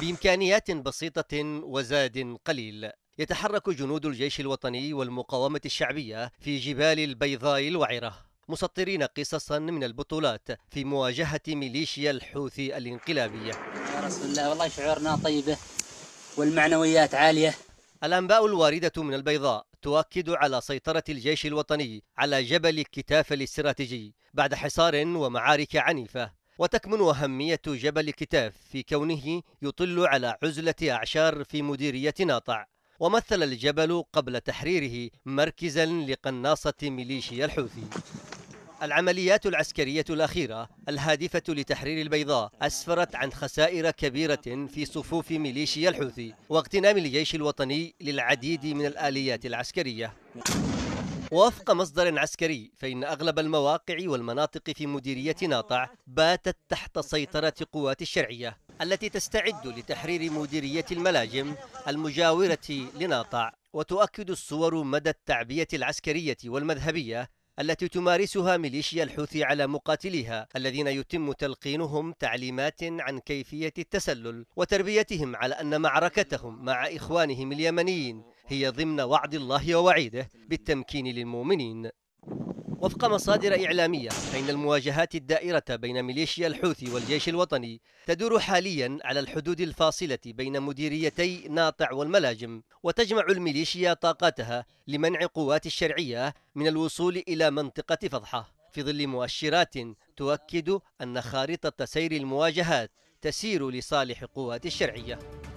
بإمكانيات بسيطة وزاد قليل يتحرك جنود الجيش الوطني والمقاومة الشعبية في جبال البيضاء الوعرة مسطرين قصصا من البطولات في مواجهة ميليشيا الحوثي الانقلابية يا رسول الله والله شعورنا طيبة والمعنويات عالية الأنباء الواردة من البيضاء تؤكد على سيطرة الجيش الوطني على جبل كتاف الاستراتيجي بعد حصار ومعارك عنيفة وتكمن أهمية جبل كتاف في كونه يطل على عزلة أعشار في مديرية ناطع ومثل الجبل قبل تحريره مركزا لقناصة ميليشيا الحوثي العمليات العسكرية الأخيرة الهادفة لتحرير البيضاء أسفرت عن خسائر كبيرة في صفوف ميليشيا الحوثي واغتنام الجيش الوطني للعديد من الآليات العسكرية وفق مصدر عسكري فإن أغلب المواقع والمناطق في مديرية ناطع باتت تحت سيطرة قوات الشرعية التي تستعد لتحرير مديرية الملاجم المجاورة لناطع وتؤكد الصور مدى التعبية العسكرية والمذهبية التي تمارسها ميليشيا الحوثي على مقاتليها الذين يتم تلقينهم تعليمات عن كيفية التسلل وتربيتهم على أن معركتهم مع إخوانهم اليمنيين هي ضمن وعد الله ووعيده بالتمكين للمؤمنين وفق مصادر إعلامية فإن المواجهات الدائرة بين ميليشيا الحوثي والجيش الوطني تدور حاليا على الحدود الفاصلة بين مديريتي ناطع والملاجم وتجمع الميليشيا طاقتها لمنع قوات الشرعية من الوصول إلى منطقة فضحة في ظل مؤشرات تؤكد أن خارطة سير المواجهات تسير لصالح قوات الشرعية